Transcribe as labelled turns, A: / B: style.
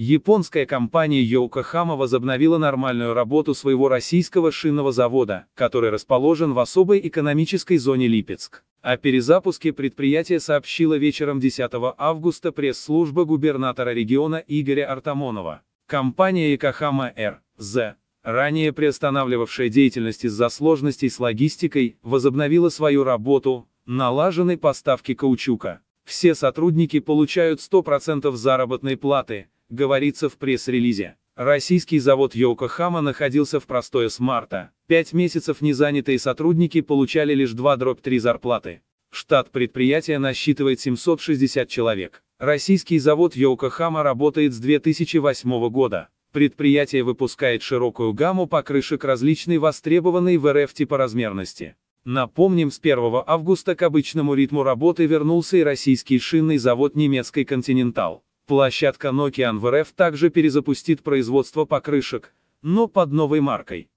A: Японская компания Йокохама возобновила нормальную работу своего российского шинного завода, который расположен в особой экономической зоне Липецк. О перезапуске предприятия сообщила вечером 10 августа пресс-служба губернатора региона Игоря Артамонова. Компания Якохама Р.З., ранее приостанавливавшая деятельность из-за сложностей с логистикой, возобновила свою работу, налаженной поставки каучука. Все сотрудники получают 100% заработной платы, говорится в пресс-релизе. Российский завод Йокохама находился в простое с марта. Пять месяцев незанятые сотрудники получали лишь 2-3 зарплаты. Штат предприятия насчитывает 760 человек. Российский завод Йокохама работает с 2008 года. Предприятие выпускает широкую гамму покрышек различной востребованной в РФ типоразмерности. Напомним, с 1 августа к обычному ритму работы вернулся и российский шинный завод немецкой «Континентал». Площадка Nokian в также перезапустит производство покрышек, но под новой маркой.